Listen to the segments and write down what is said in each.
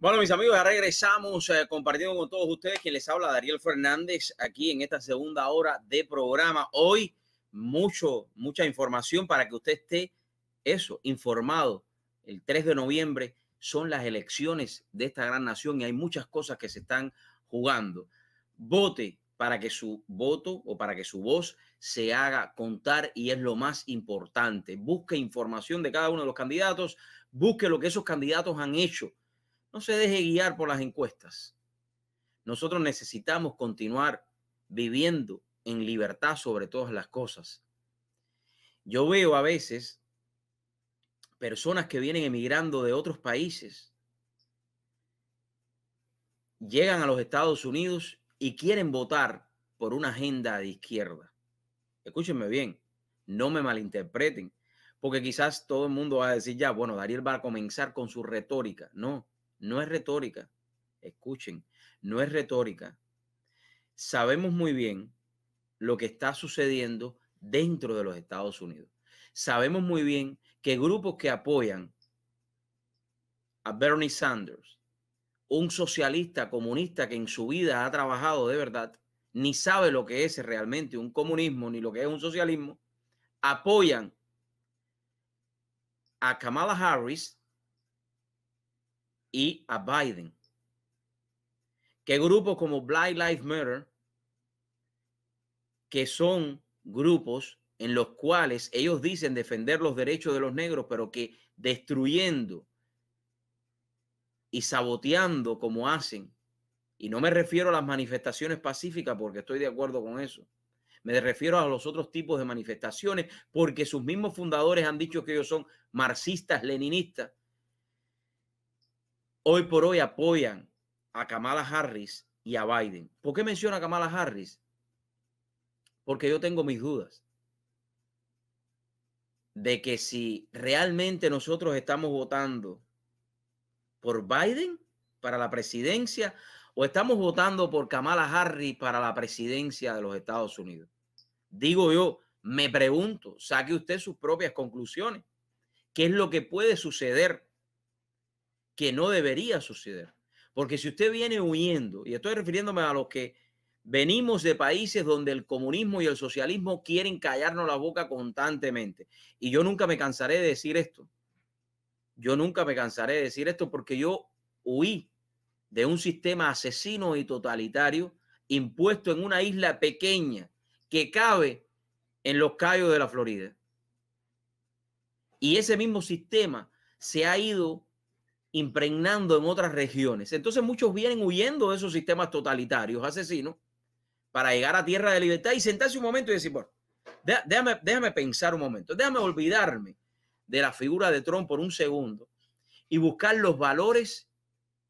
Bueno, mis amigos, regresamos eh, compartiendo con todos ustedes quien les habla, Dariel Fernández, aquí en esta segunda hora de programa. Hoy, mucho, mucha información para que usted esté eso, informado. El 3 de noviembre son las elecciones de esta gran nación y hay muchas cosas que se están jugando. Vote para que su voto o para que su voz se haga contar y es lo más importante. Busque información de cada uno de los candidatos, busque lo que esos candidatos han hecho no se deje guiar por las encuestas. Nosotros necesitamos continuar viviendo en libertad sobre todas las cosas. Yo veo a veces personas que vienen emigrando de otros países, llegan a los Estados Unidos y quieren votar por una agenda de izquierda. Escúchenme bien, no me malinterpreten, porque quizás todo el mundo va a decir ya, bueno, Dariel va a comenzar con su retórica. No, no es retórica. Escuchen, no es retórica. Sabemos muy bien lo que está sucediendo dentro de los Estados Unidos. Sabemos muy bien que grupos que apoyan a Bernie Sanders, un socialista comunista que en su vida ha trabajado de verdad, ni sabe lo que es realmente un comunismo ni lo que es un socialismo, apoyan a Kamala Harris, y a Biden. Que grupos como Black Lives Matter, que son grupos en los cuales ellos dicen defender los derechos de los negros, pero que destruyendo y saboteando como hacen, y no me refiero a las manifestaciones pacíficas porque estoy de acuerdo con eso, me refiero a los otros tipos de manifestaciones porque sus mismos fundadores han dicho que ellos son marxistas, leninistas, hoy por hoy apoyan a Kamala Harris y a Biden. ¿Por qué menciona a Kamala Harris? Porque yo tengo mis dudas de que si realmente nosotros estamos votando por Biden para la presidencia o estamos votando por Kamala Harris para la presidencia de los Estados Unidos. Digo yo, me pregunto, saque usted sus propias conclusiones. ¿Qué es lo que puede suceder que no debería suceder. Porque si usted viene huyendo, y estoy refiriéndome a los que venimos de países donde el comunismo y el socialismo quieren callarnos la boca constantemente, y yo nunca me cansaré de decir esto, yo nunca me cansaré de decir esto porque yo huí de un sistema asesino y totalitario impuesto en una isla pequeña que cabe en los cayos de la Florida. Y ese mismo sistema se ha ido impregnando en otras regiones. Entonces muchos vienen huyendo de esos sistemas totalitarios, asesinos, para llegar a tierra de libertad y sentarse un momento y decir, bueno, déjame, déjame pensar un momento, déjame olvidarme de la figura de Trump por un segundo y buscar los valores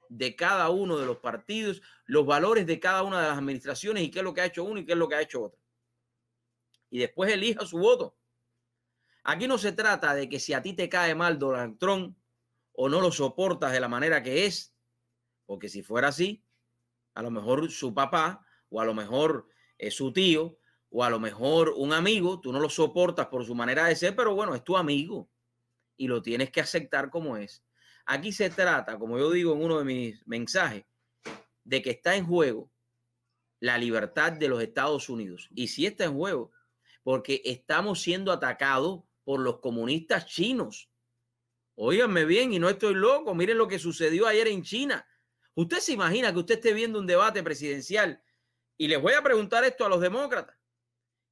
de cada uno de los partidos, los valores de cada una de las administraciones y qué es lo que ha hecho uno y qué es lo que ha hecho otro. Y después elija su voto. Aquí no se trata de que si a ti te cae mal Donald Trump, o no lo soportas de la manera que es. Porque si fuera así, a lo mejor su papá o a lo mejor es eh, su tío o a lo mejor un amigo, tú no lo soportas por su manera de ser, pero bueno, es tu amigo y lo tienes que aceptar como es. Aquí se trata, como yo digo en uno de mis mensajes, de que está en juego la libertad de los Estados Unidos. Y si está en juego, porque estamos siendo atacados por los comunistas chinos. Óiganme bien, y no estoy loco. Miren lo que sucedió ayer en China. Usted se imagina que usted esté viendo un debate presidencial. Y les voy a preguntar esto a los demócratas,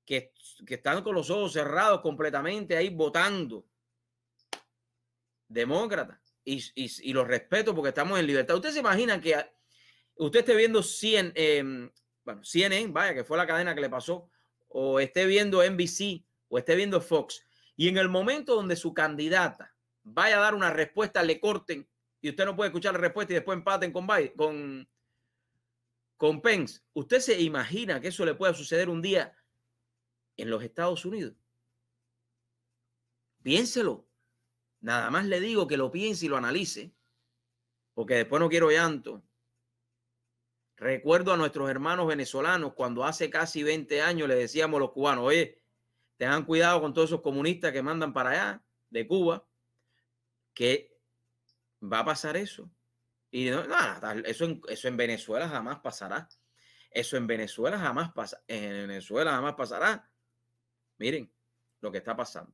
que, están con los ojos cerrados completamente ahí votando. demócrata Y, los respeto porque estamos en libertad. Usted se imagina que usted esté viendo 100, eh, bueno, CNN, vaya, que fue la cadena que le pasó, o esté viendo NBC, o esté viendo Fox, y en el momento donde su candidata vaya a dar una respuesta, le corten y usted no puede escuchar la respuesta y después empaten con, con, con Pence. ¿Usted se imagina que eso le pueda suceder un día en los Estados Unidos? Piénselo. Nada más le digo que lo piense y lo analice, porque después no quiero llanto. Recuerdo a nuestros hermanos venezolanos cuando hace casi 20 años le decíamos a los cubanos, oye, tengan cuidado con todos esos comunistas que mandan para allá, de Cuba, que va a pasar eso. Y nada, eso en, eso en Venezuela jamás pasará. Eso en Venezuela jamás pasa. En Venezuela jamás pasará. Miren lo que está pasando.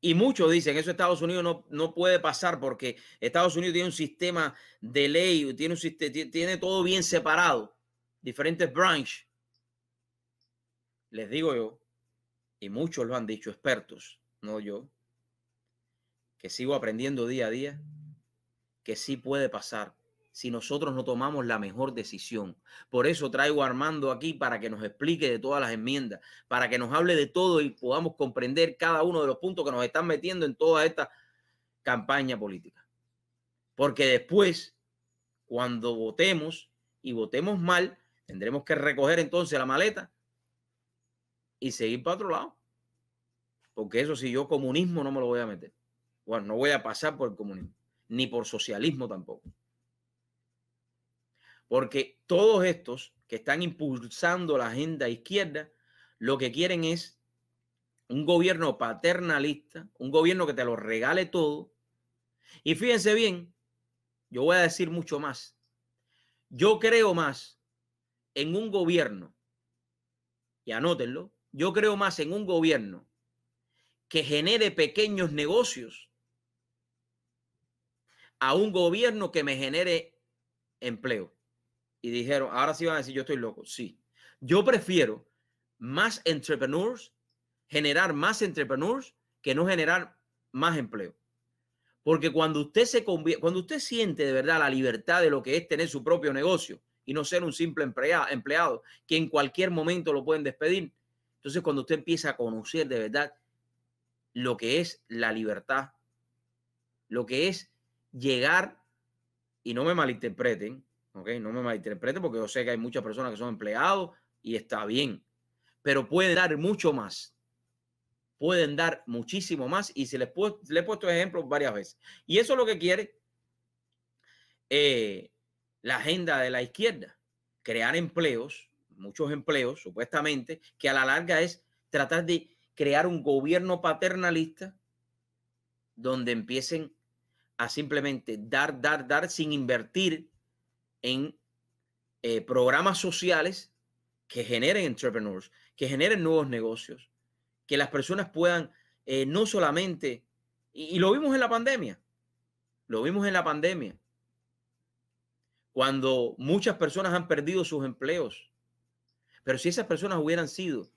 Y muchos dicen, eso Estados Unidos no, no, puede pasar porque Estados Unidos tiene un sistema de ley, tiene, un, tiene todo bien separado, diferentes branches. Les digo yo, y muchos lo han dicho, expertos, no yo, que sigo aprendiendo día a día, que sí puede pasar si nosotros no tomamos la mejor decisión. Por eso traigo a Armando aquí para que nos explique de todas las enmiendas, para que nos hable de todo y podamos comprender cada uno de los puntos que nos están metiendo en toda esta campaña política. Porque después, cuando votemos y votemos mal, tendremos que recoger entonces la maleta y seguir para otro lado. Porque eso si yo comunismo no me lo voy a meter. Bueno, no voy a pasar por el comunismo, ni por socialismo tampoco. Porque todos estos que están impulsando la agenda izquierda, lo que quieren es un gobierno paternalista, un gobierno que te lo regale todo. Y fíjense bien, yo voy a decir mucho más. Yo creo más en un gobierno, y anótenlo, yo creo más en un gobierno que genere pequeños negocios a un gobierno que me genere empleo. Y dijeron, ahora sí van a decir, yo estoy loco. Sí, yo prefiero más entrepreneurs, generar más entrepreneurs que no generar más empleo. Porque cuando usted se cuando usted siente de verdad la libertad de lo que es tener su propio negocio y no ser un simple empleado, empleado que en cualquier momento lo pueden despedir, entonces cuando usted empieza a conocer de verdad lo que es la libertad, lo que es llegar, y no me malinterpreten, No me malinterpreten porque yo sé que hay muchas personas que son empleados y está bien, pero pueden dar mucho más. Pueden dar muchísimo más y se les, puede, les he puesto ejemplos varias veces. Y eso es lo que quiere eh, la agenda de la izquierda, crear empleos, muchos empleos supuestamente, que a la larga es tratar de crear un gobierno paternalista donde empiecen a a simplemente dar, dar, dar sin invertir en eh, programas sociales que generen entrepreneurs, que generen nuevos negocios, que las personas puedan eh, no solamente, y lo vimos en la pandemia, lo vimos en la pandemia, cuando muchas personas han perdido sus empleos, pero si esas personas hubieran sido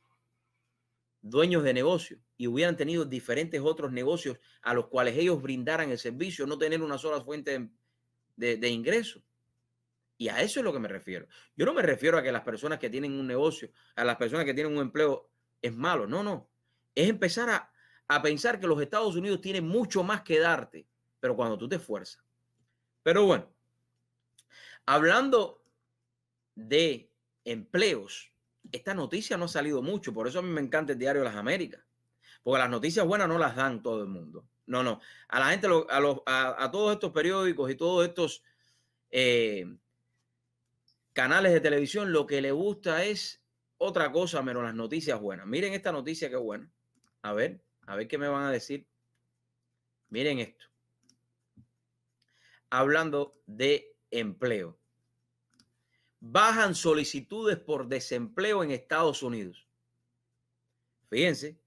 dueños de negocios y hubieran tenido diferentes otros negocios a los cuales ellos brindaran el servicio, no tener una sola fuente de, ingresos. Y a eso es lo que me refiero. Yo no me refiero a que las personas que tienen un negocio, a las personas que tienen un empleo, es malo. No, no. Es empezar a, a pensar que los Estados Unidos tienen mucho más que darte, pero cuando tú te esfuerzas. Pero bueno, hablando de empleos, esta noticia no ha salido mucho, por eso a mí me encanta el diario Las Américas, porque las noticias buenas no las dan todo el mundo. No, no, a la gente, a, todos estos periódicos y todos estos eh, canales de televisión, lo que le gusta es otra cosa menos las noticias buenas. Miren esta noticia que buena. A ver, a ver qué me van a decir. Miren esto. Hablando de empleo bajan solicitudes por desempleo en Estados Unidos. Fíjense,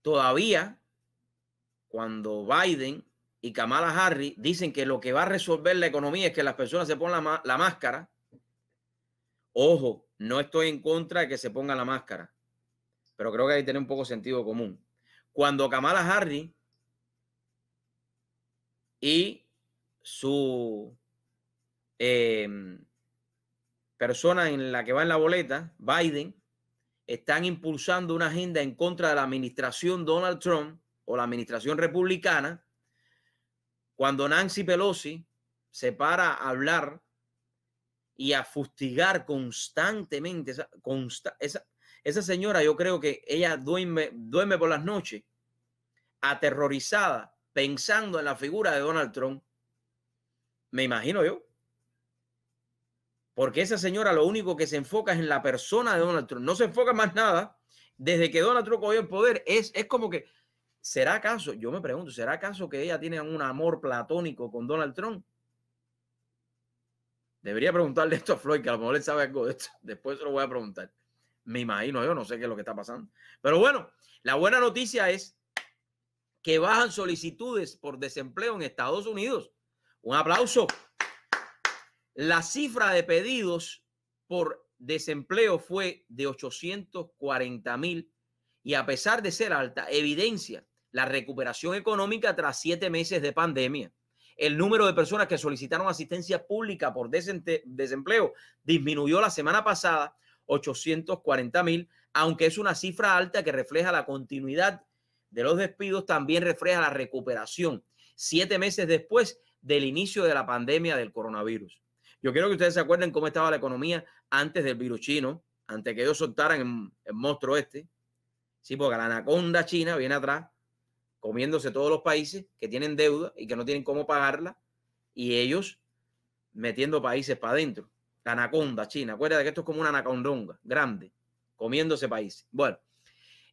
todavía cuando Biden y Kamala Harris dicen que lo que va a resolver la economía es que las personas se pongan la, máscara, ojo, no estoy en contra de que se pongan la máscara, pero creo que hay que tener un poco sentido común. Cuando Kamala Harris y su eh, personas en la que va en la boleta, Biden, están impulsando una agenda en contra de la administración Donald Trump o la administración republicana, cuando Nancy Pelosi se para a hablar y a fustigar constantemente, esa, esa, esa señora yo creo que ella duerme, duerme por las noches aterrorizada pensando en la figura de Donald Trump, me imagino yo porque esa señora lo único que se enfoca es en la persona de Donald Trump, no se enfoca más nada. Desde que Donald Trump cogió el poder, es, es como que, ¿será acaso? Yo me pregunto, ¿será acaso que ella tiene un amor platónico con Donald Trump? Debería preguntarle esto a Floyd, que a lo mejor él sabe algo de esto. Después se lo voy a preguntar. Me imagino, yo no sé qué es lo que está pasando. Pero bueno, la buena noticia es que bajan solicitudes por desempleo en Estados Unidos. Un aplauso. La cifra de pedidos por desempleo fue de 840 mil y a pesar de ser alta, evidencia la recuperación económica tras siete meses de pandemia. El número de personas que solicitaron asistencia pública por desempleo disminuyó la semana pasada 840 mil, aunque es una cifra alta que refleja la continuidad de los despidos, también refleja la recuperación siete meses después del inicio de la pandemia del coronavirus. Yo quiero que ustedes se acuerden cómo estaba la economía antes del virus chino, antes que ellos soltaran el, monstruo este. Sí, porque la anaconda china viene atrás comiéndose todos los países que tienen deuda y que no tienen cómo pagarla y ellos metiendo países para adentro. La anaconda china, acuérdate que esto es como una anacondonga grande, comiéndose países. Bueno,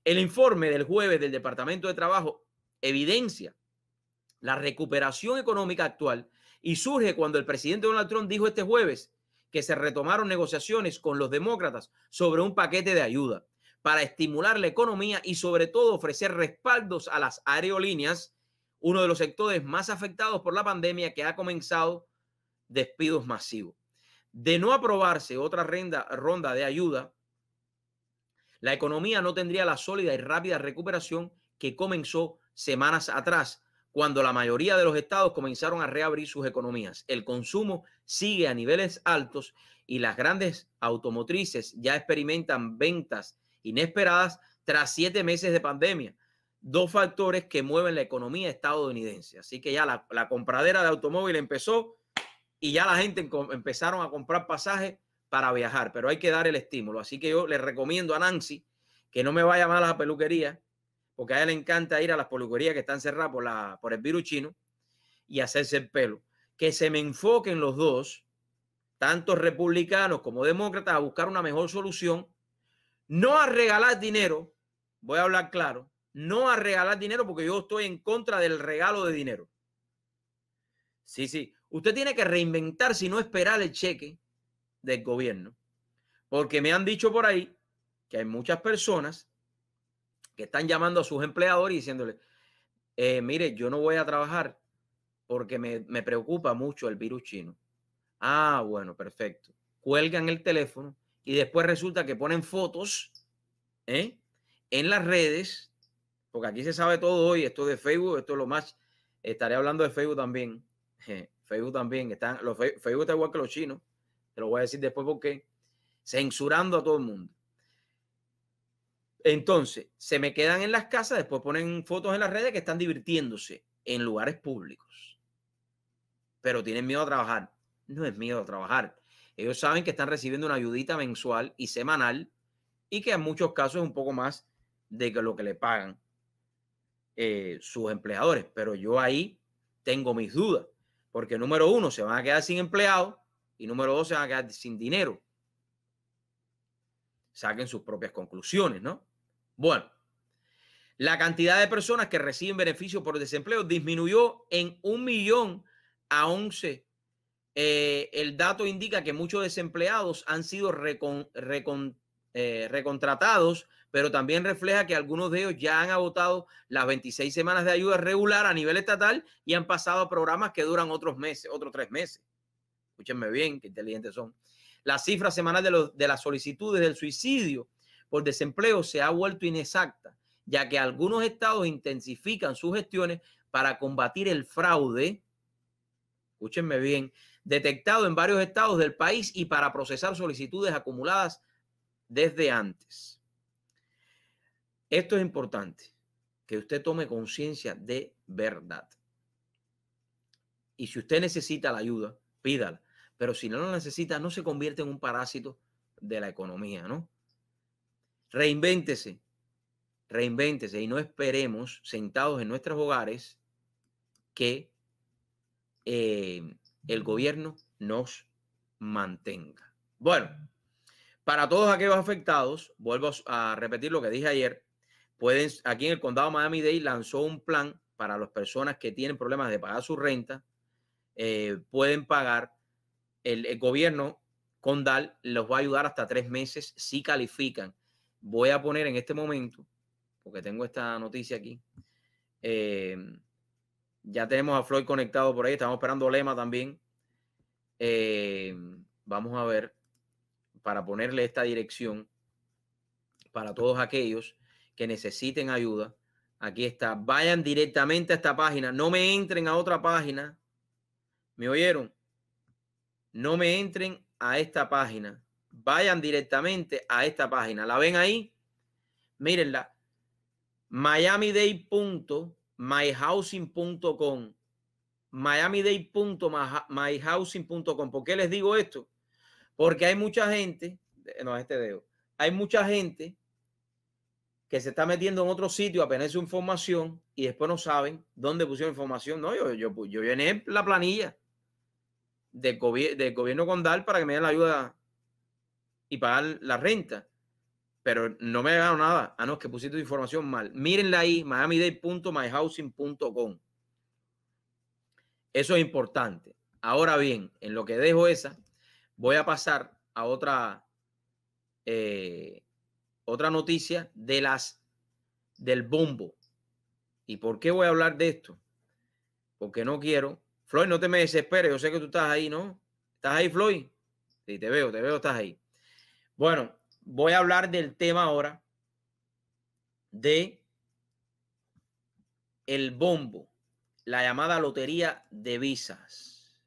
el informe del jueves del Departamento de Trabajo evidencia la recuperación económica actual y surge cuando el presidente Donald Trump dijo este jueves que se retomaron negociaciones con los demócratas sobre un paquete de ayuda para estimular la economía y sobre todo ofrecer respaldos a las aerolíneas, uno de los sectores más afectados por la pandemia que ha comenzado despidos masivos. De no aprobarse otra ronda de ayuda, la economía no tendría la sólida y rápida recuperación que comenzó semanas atrás, cuando la mayoría de los estados comenzaron a reabrir sus economías. El consumo sigue a niveles altos y las grandes automotrices ya experimentan ventas inesperadas tras siete meses de pandemia. Dos factores que mueven la economía estadounidense. Así que ya la, compradera de automóvil empezó y ya la gente empezaron a comprar pasajes para viajar, pero hay que dar el estímulo. Así que yo le recomiendo a Nancy que no me vaya mal a la peluquería, porque a él le encanta ir a las peluquerías que están cerradas por, la, por el virus chino y hacerse el pelo. Que se me enfoquen los dos, tanto republicanos como demócratas, a buscar una mejor solución, no a regalar dinero, voy a hablar claro, no a regalar dinero porque yo estoy en contra del regalo de dinero. Sí, sí, usted tiene que reinventar si no esperar el cheque del gobierno, porque me han dicho por ahí que hay muchas personas que están llamando a sus empleadores y diciéndole, eh, mire, yo no voy a trabajar porque me, preocupa mucho el virus chino. Ah, bueno, perfecto. Cuelgan el teléfono y después resulta que ponen fotos ¿eh? en las redes, porque aquí se sabe todo hoy, esto de Facebook, esto es lo más, estaré hablando de Facebook también. Facebook también, están, los, Facebook está igual que los chinos, te lo voy a decir después porque censurando a todo el mundo. Entonces, se me quedan en las casas, después ponen fotos en las redes que están divirtiéndose en lugares públicos. Pero tienen miedo a trabajar. No es miedo a trabajar. Ellos saben que están recibiendo una ayudita mensual y semanal y que en muchos casos es un poco más de lo que le pagan eh, sus empleadores. Pero yo ahí tengo mis dudas, porque número uno, se van a quedar sin empleado y número dos, se van a quedar sin dinero. Saquen sus propias conclusiones, ¿no? Bueno, la cantidad de personas que reciben beneficios por desempleo disminuyó en un millón a 11. Eh, el dato indica que muchos desempleados han sido eh, recontratados, pero también refleja que algunos de ellos ya han agotado las 26 semanas de ayuda regular a nivel estatal y han pasado a programas que duran otros meses, otros tres meses. Escúchenme bien, qué inteligentes son. Las cifras semanales de las solicitudes del suicidio por desempleo se ha vuelto inexacta, ya que algunos estados intensifican sus gestiones para combatir el fraude, escúchenme bien, detectado en varios estados del país y para procesar solicitudes acumuladas desde antes. Esto es importante, que usted tome conciencia de verdad. Y si usted necesita la ayuda, pídala. Pero si no la necesita, no se convierte en un parásito de la economía, ¿no? Reinvéntese, reinvéntese y no esperemos sentados en nuestros hogares que eh, el gobierno nos mantenga. Bueno, para todos aquellos afectados, vuelvo a repetir lo que dije ayer, aquí en el condado Miami-Dade lanzó un plan para las personas que tienen problemas de pagar su renta, eh, pueden pagar, el, el gobierno condal los va a ayudar hasta tres meses si califican Voy a poner en este momento, porque tengo esta noticia aquí. Em, ya tenemos a Floyd conectado por ahí. Estamos esperando Lema también. Em, vamos a ver para ponerle esta dirección para todos aquellos que necesiten ayuda. Aquí está. Vayan directamente a esta página. No me entren a otra página. ¿Me oyeron? No me entren a esta página vayan directamente a esta página. ¿La ven ahí? Mírenla. miamiday.myhousing.com miamiday.myhousing.com ¿Por qué les digo esto? Porque hay mucha gente, no, este dedo, hay mucha gente que se está metiendo en otro sitio a poner su información y después no saben dónde pusieron información. No, yo, yo, yo llené la planilla del, del gobierno condal para que me den la ayuda pagar la renta. Pero no me ha dado nada. Ah, no, es que pusiste tu información mal. Mírenla ahí, com. Eso es importante. Ahora bien, en lo que dejo esa, voy a pasar a otra, eh, otra noticia de las del bombo. ¿Y por qué voy a hablar de esto? Porque no quiero. Floyd, no te me desesperes. Yo sé que tú estás ahí, ¿no? ¿Estás ahí, Floyd? Sí, te veo, te veo, estás ahí. Bueno, voy a hablar del tema ahora de el bombo, la llamada lotería de visas,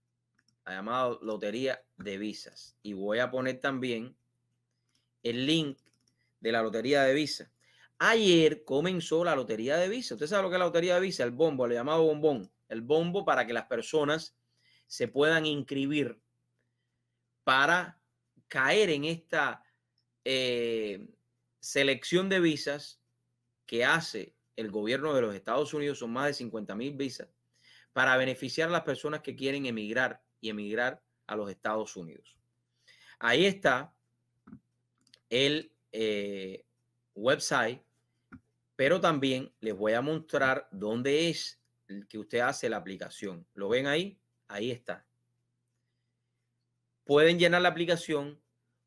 la llamada lotería de visas. Y voy a poner también el link de la lotería de visas. Ayer comenzó la lotería de visas. Usted sabe lo que es la lotería de visas, el bombo, el llamado bombón, el bombo para que las personas se puedan inscribir para caer en esta eh, selección de visas que hace el gobierno de los Estados Unidos, son más de 50 mil visas, para beneficiar a las personas que quieren emigrar y emigrar a los Estados Unidos. Ahí está el eh, website, pero también les voy a mostrar dónde es que usted hace la aplicación. ¿Lo ven ahí? Ahí está pueden llenar la aplicación,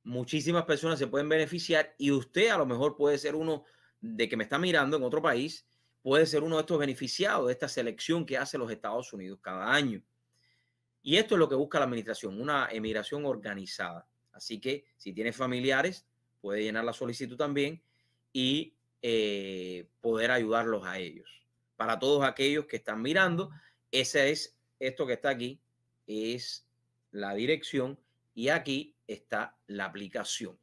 muchísimas personas se pueden beneficiar y usted a lo mejor puede ser uno de que me está mirando en otro país, puede ser uno de estos beneficiados de esta selección que hace los Estados Unidos cada año. Y esto es lo que busca la administración, una emigración organizada. Así que si tiene familiares, puede llenar la solicitud también y eh, poder ayudarlos a ellos. Para todos aquellos que están mirando, es esto que está aquí, es la dirección y aquí está la aplicación.